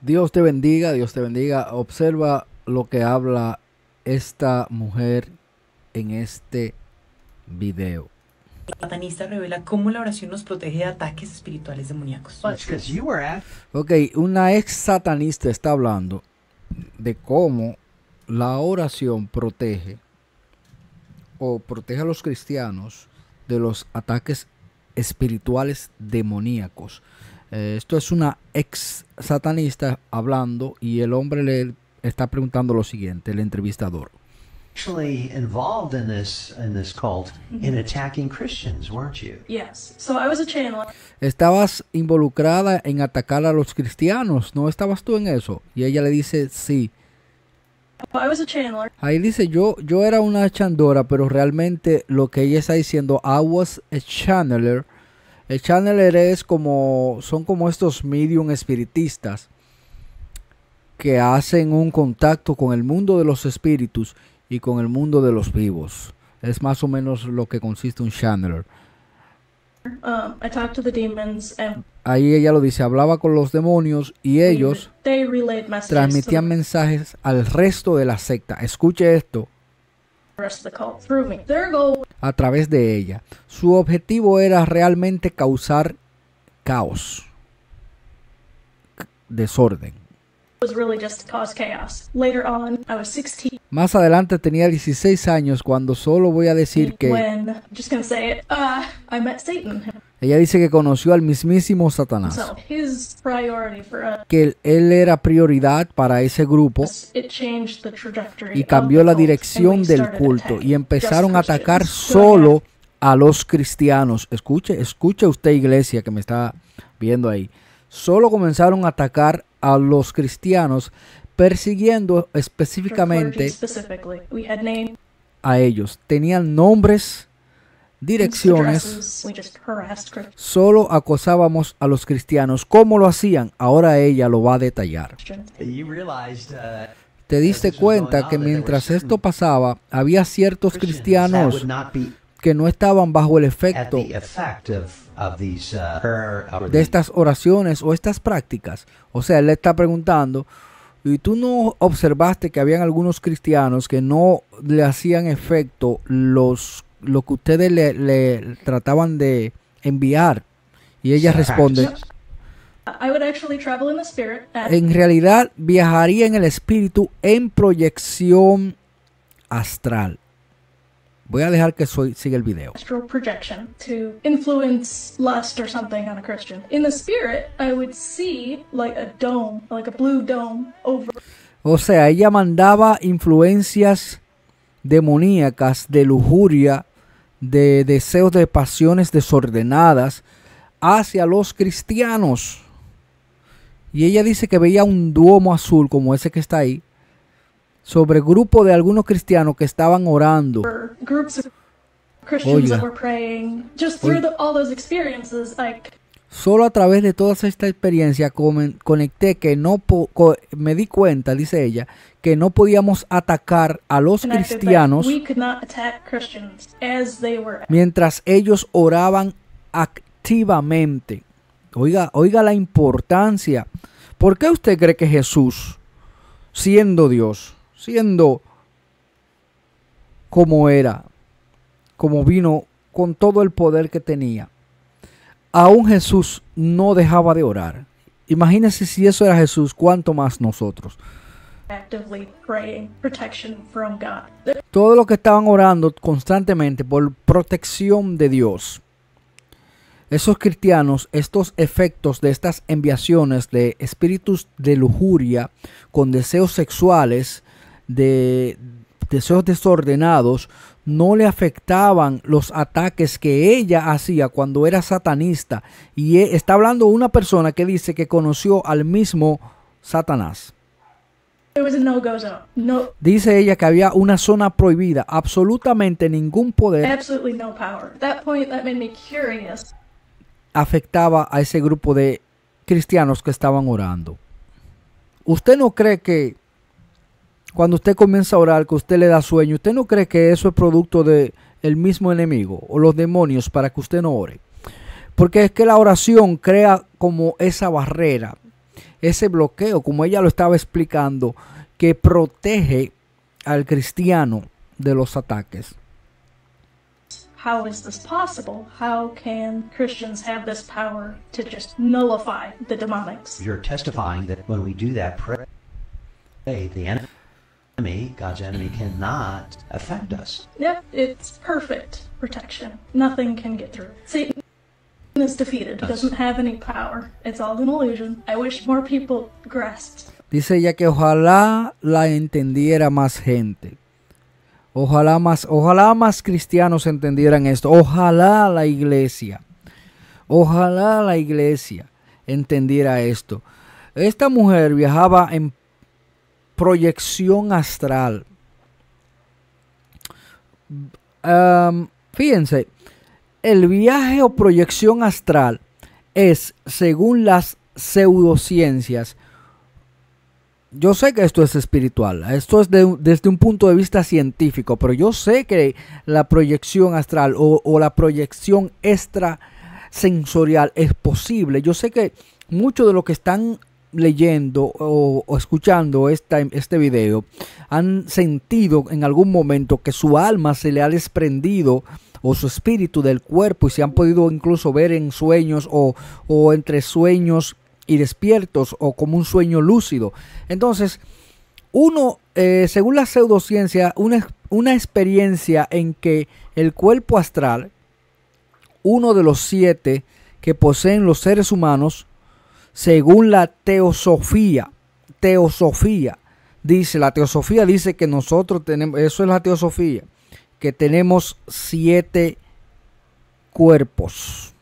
Dios te bendiga, Dios te bendiga. Observa lo que habla esta mujer en este video. Satanista revela cómo la oración nos protege de ataques espirituales demoníacos. Ok, una ex satanista está hablando de cómo la oración protege o protege a los cristianos de los ataques espirituales demoníacos. Eh, esto es una ex satanista hablando y el hombre le está preguntando lo siguiente, el entrevistador. Estabas involucrada en atacar a los cristianos, ¿no estabas tú en eso? Y ella le dice, "Sí." Ahí dice, "Yo yo era una chandora, pero realmente lo que ella está diciendo, I was a channeler." El channeler es como, son como estos medium espiritistas que hacen un contacto con el mundo de los espíritus y con el mundo de los vivos. Es más o menos lo que consiste un channeler. Um, Ahí ella lo dice, hablaba con los demonios y ellos transmitían mensajes al resto de la secta. Escuche esto a través de ella. Su objetivo era realmente causar caos, desorden. Más adelante tenía 16 años cuando solo voy a decir que... Ella dice que conoció al mismísimo Satanás. Que él era prioridad para ese grupo y cambió la dirección del culto y empezaron a atacar solo a los cristianos. Escuche, escuche usted iglesia que me está viendo ahí. Solo comenzaron a atacar a los cristianos, persiguiendo específicamente a ellos. Tenían nombres, direcciones, solo acosábamos a los cristianos. ¿Cómo lo hacían? Ahora ella lo va a detallar. Uh, Te diste cuenta que mientras esto pasaba, había ciertos cristianos que no estaban bajo el efecto uh, de estas oraciones o estas prácticas. O sea, él le está preguntando, ¿y tú no observaste que habían algunos cristianos que no le hacían efecto los, lo que ustedes le, trataban de enviar? Y ella responde, en realidad viajaría en el espíritu en proyección astral. Voy a dejar que soy, siga el video. O sea, ella mandaba influencias demoníacas de lujuria, de deseos de pasiones desordenadas hacia los cristianos. Y ella dice que veía un duomo azul como ese que está ahí, sobre grupo de algunos cristianos que estaban orando. Solo a través de todas esta experiencia conecté que no me di cuenta, dice ella, que no podíamos atacar a los cristianos mientras ellos oraban activamente. Oiga, oiga la importancia. ¿Por qué usted cree que Jesús, siendo Dios, siendo como era, como vino con todo el poder que tenía. Aún Jesús no dejaba de orar. Imagínense si eso era Jesús, cuánto más nosotros. Todos los que estaban orando constantemente por protección de Dios. Esos cristianos, estos efectos de estas enviaciones de espíritus de lujuria con deseos sexuales, de deseos desordenados no le afectaban los ataques que ella hacía cuando era satanista. Y e, está hablando una persona que dice que conoció al mismo Satanás. Dice ella que había una zona prohibida, absolutamente ningún poder afectaba a ese grupo de cristianos que estaban orando. ¿Usted no cree que cuando usted comienza a orar, que usted le da sueño, ¿usted no cree que eso es producto del el mismo enemigo o los demonios para que usted no ore? Porque es que la oración crea como esa barrera, ese bloqueo, como ella lo estaba explicando, que protege al cristiano de los ataques. how is this possible? How can Christians have this power to just nullify the demonics? You're testifying that when we do that, the enemy, God's enemy, cannot affect us. Yep, it's perfect protection. Nothing can get through. Satan is defeated, doesn't have any power. It's all an illusion. I wish more people grasped. Dice ella que ojalá la entendiera más gente. Ojalá más, ojalá más cristianos entendieran esto. Ojalá la iglesia. Ojalá la iglesia entendiera esto. Esta mujer viajaba en proyección astral. fíjense, el viaje o proyección astral es, según las pseudociencias, yo sé que esto es espiritual, esto es desde un punto de vista científico, pero yo sé que la proyección astral o, o la proyección extrasensorial es posible. Yo sé que mucho de lo que están leyendo o, escuchando este video han sentido en algún momento que su alma se le ha desprendido o su espíritu del cuerpo y se han podido incluso ver en sueños o, entre sueños y despiertos o como un sueño lúcido. Entonces, uno, eh, según la pseudociencia, una, una experiencia en que el cuerpo astral, uno de los siete que poseen los seres humanos, según la teosofía. Teosofía dice, la teosofía dice que nosotros tenemos, eso es la teosofía, que tenemos siete cuerpos.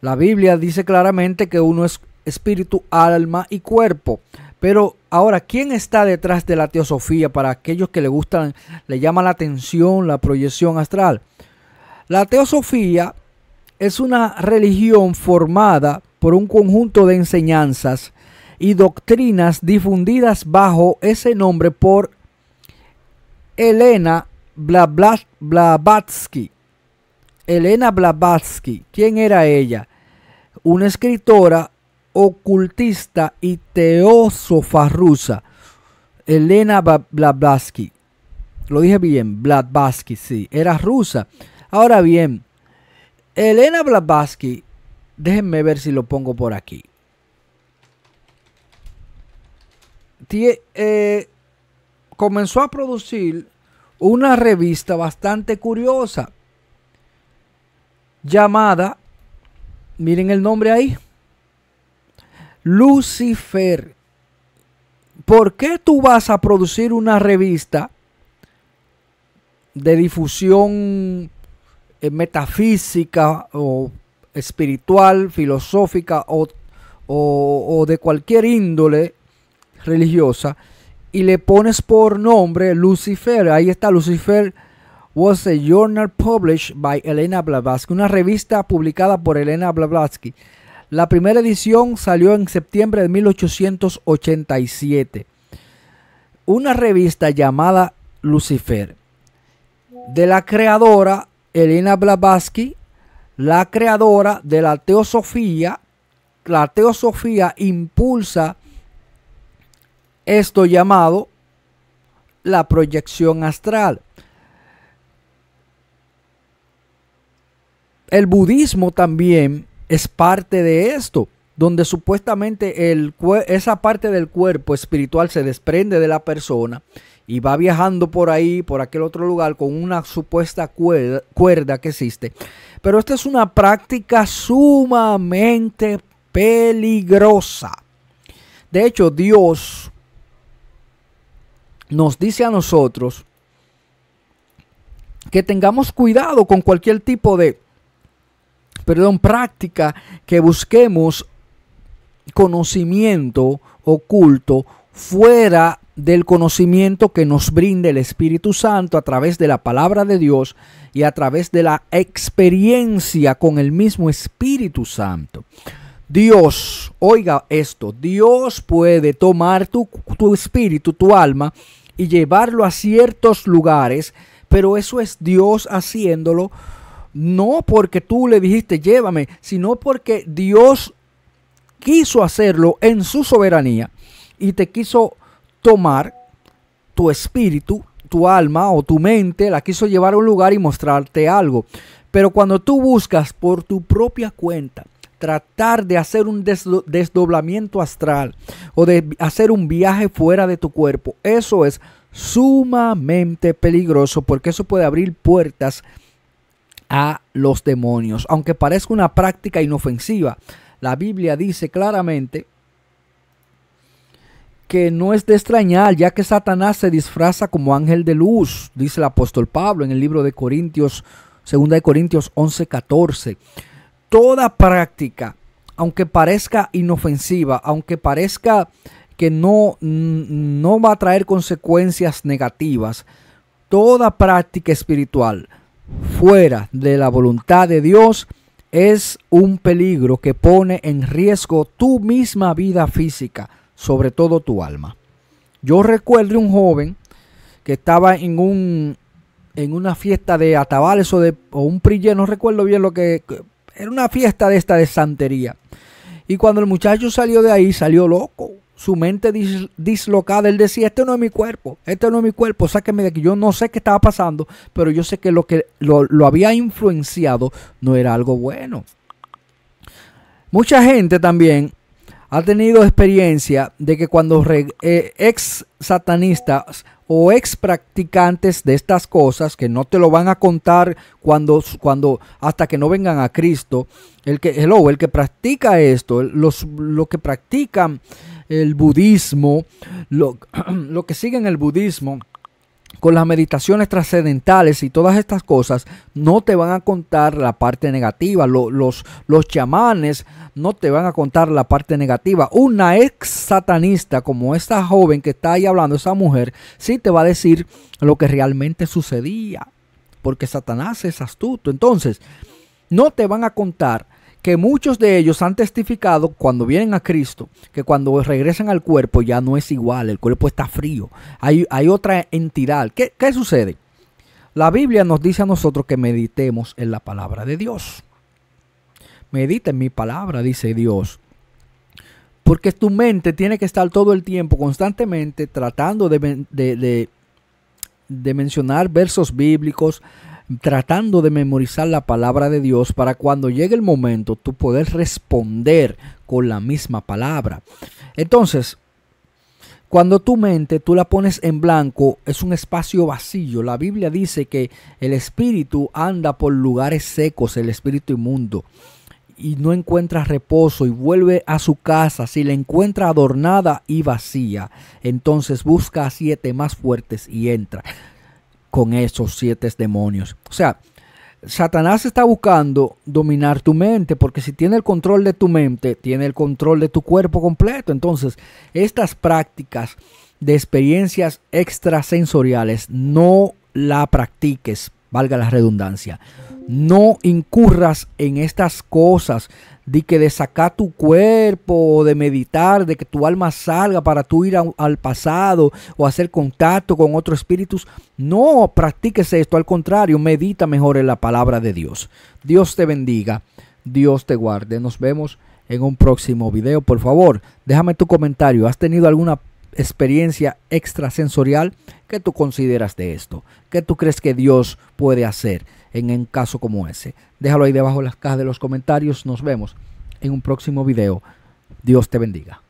La Biblia dice claramente que uno es espíritu, alma y cuerpo. Pero ahora, ¿quién está detrás de la teosofía para aquellos que le gustan, le llama la atención la proyección astral? La teosofía es una religión formada por un conjunto de enseñanzas y doctrinas difundidas bajo ese nombre por Elena Blavatsky. Elena Blavatsky, ¿quién era ella? Una escritora, ocultista y teósofa rusa. Elena Blavatsky. Lo dije bien, Blavatsky, sí, era rusa. Ahora bien, Elena Blavatsky Déjenme ver si lo pongo por aquí. Eh, comenzó a producir una revista bastante curiosa llamada, miren el nombre ahí, Lucifer. ¿Por qué tú vas a producir una revista de difusión eh, metafísica o espiritual, filosófica o, de cualquier índole religiosa y le pones por nombre Lucifer. Ahí está Lucifer was a journal published by Elena Blavatsky, una revista publicada por Elena Blavatsky. La primera edición salió en septiembre de 1887. Una revista llamada Lucifer, de la creadora Elena Blavatsky la creadora de la teosofía. La teosofía impulsa esto llamado la proyección astral. El budismo también es parte de esto, donde supuestamente esa parte del cuerpo espiritual se desprende de la persona y va viajando por ahí, por aquel otro lugar, con una supuesta cuerda, que existe. Pero esta es una práctica sumamente peligrosa. De hecho, Dios nos dice a nosotros que tengamos cuidado con cualquier tipo de, perdón, práctica que busquemos conocimiento oculto fuera del conocimiento que nos brinde el Espíritu Santo a través de la palabra de Dios y a través de la experiencia con el mismo Espíritu Santo. Dios, oiga esto, Dios puede tomar tu, tu espíritu, tu alma, y llevarlo a ciertos lugares, pero eso es Dios haciéndolo, no porque tú le dijiste llévame, sino porque Dios quiso hacerlo en su soberanía y te quiso tomar tu espíritu, tu alma o tu mente, la quiso llevar a un lugar y mostrarte algo. Pero cuando tú buscas por tu propia cuenta, tratar de hacer un desdoblamiento astral o de hacer un viaje fuera de tu cuerpo. Eso es sumamente peligroso porque eso puede abrir puertas a los demonios. Aunque parezca una práctica inofensiva, la Biblia dice claramente que no es de extrañar, ya que Satanás se disfraza como ángel de luz, dice el apóstol Pablo en el libro de Corintios, 2 de Corintios 11, 14. Toda práctica, aunque parezca inofensiva, aunque parezca que no, mm, no va a traer consecuencias negativas, toda práctica espiritual fuera de la voluntad de Dios es un peligro que pone en riesgo tu misma vida física sobre todo tu alma. Yo recuerdo un joven que estaba en un en una fiesta de atabales o de un prille, no recuerdo bien lo que era una fiesta de esta de santería. Y cuando el muchacho salió de ahí, salió loco. Su mente dislocada, él decía, este no es mi cuerpo, este no es mi cuerpo, sáqueme de aquí. Yo no sé qué estaba pasando, pero yo sé que lo que lo, lo había influenciado no era algo bueno. Mucha gente también ha tenido experiencia de que cuando eh, ex satanistas o ex practicantes de estas cosas que no te lo van a contar cuando, cuando hasta que no vengan a Cristo, el que hello, el que practica esto, los lo que practican el budismo, lo, lo que siguen el budismo con las meditaciones trascendentales y todas estas cosas, no te van a contar la parte negativa. Los, los, chamanes no te van a contar la parte negativa. Una ex satanista como esta joven que está ahí hablando, esa mujer, sí te va a decir lo que realmente sucedía. Porque Satanás es astuto. Entonces, no te van a contar que muchos de ellos han testificado cuando vienen a Cristo, que cuando regresan al cuerpo ya no es igual, el cuerpo está frío, hay, hay otra entidad. ¿Qué, sucede? La Biblia nos dice a nosotros que meditemos en la palabra de Dios. Medita en mi palabra, dice Dios. Porque tu mente tiene que estar todo el tiempo, constantemente, tratando de mencionar versos bíblicos, tratando de memorizar la palabra de Dios para cuando llegue el momento tú poder responder con la misma palabra. Entonces, cuando tu mente tú la pones en blanco, es un espacio vacío. La Biblia dice que el espíritu anda por lugares secos, el espíritu inmundo, y no encuentra reposo y vuelve a su casa si la encuentra adornada y vacía. Entonces busca a siete más fuertes y entra con esos siete demonios. O sea, Satanás está buscando dominar tu mente, porque si tiene el control de tu mente, tiene el control de tu cuerpo completo. Entonces, estas prácticas de experiencias extrasensoriales no la practiques, valga la redundancia. No incurras en estas cosas, de que de sacar tu cuerpo, de meditar, de que tu alma salga para tú ir al pasado o hacer contacto con otros espíritus. No practiques esto, al contrario, medita mejor en la palabra de Dios. Dios te bendiga, Dios te guarde. Nos vemos en un próximo video. Por favor, déjame tu comentario. ¿Has tenido alguna experiencia extrasensorial? ¿Qué tú consideras de esto? ¿Qué tú crees que Dios puede hacer? en un caso como ese. Déjalo ahí debajo en las cajas de los comentarios. Nos vemos en un próximo video. Dios te bendiga.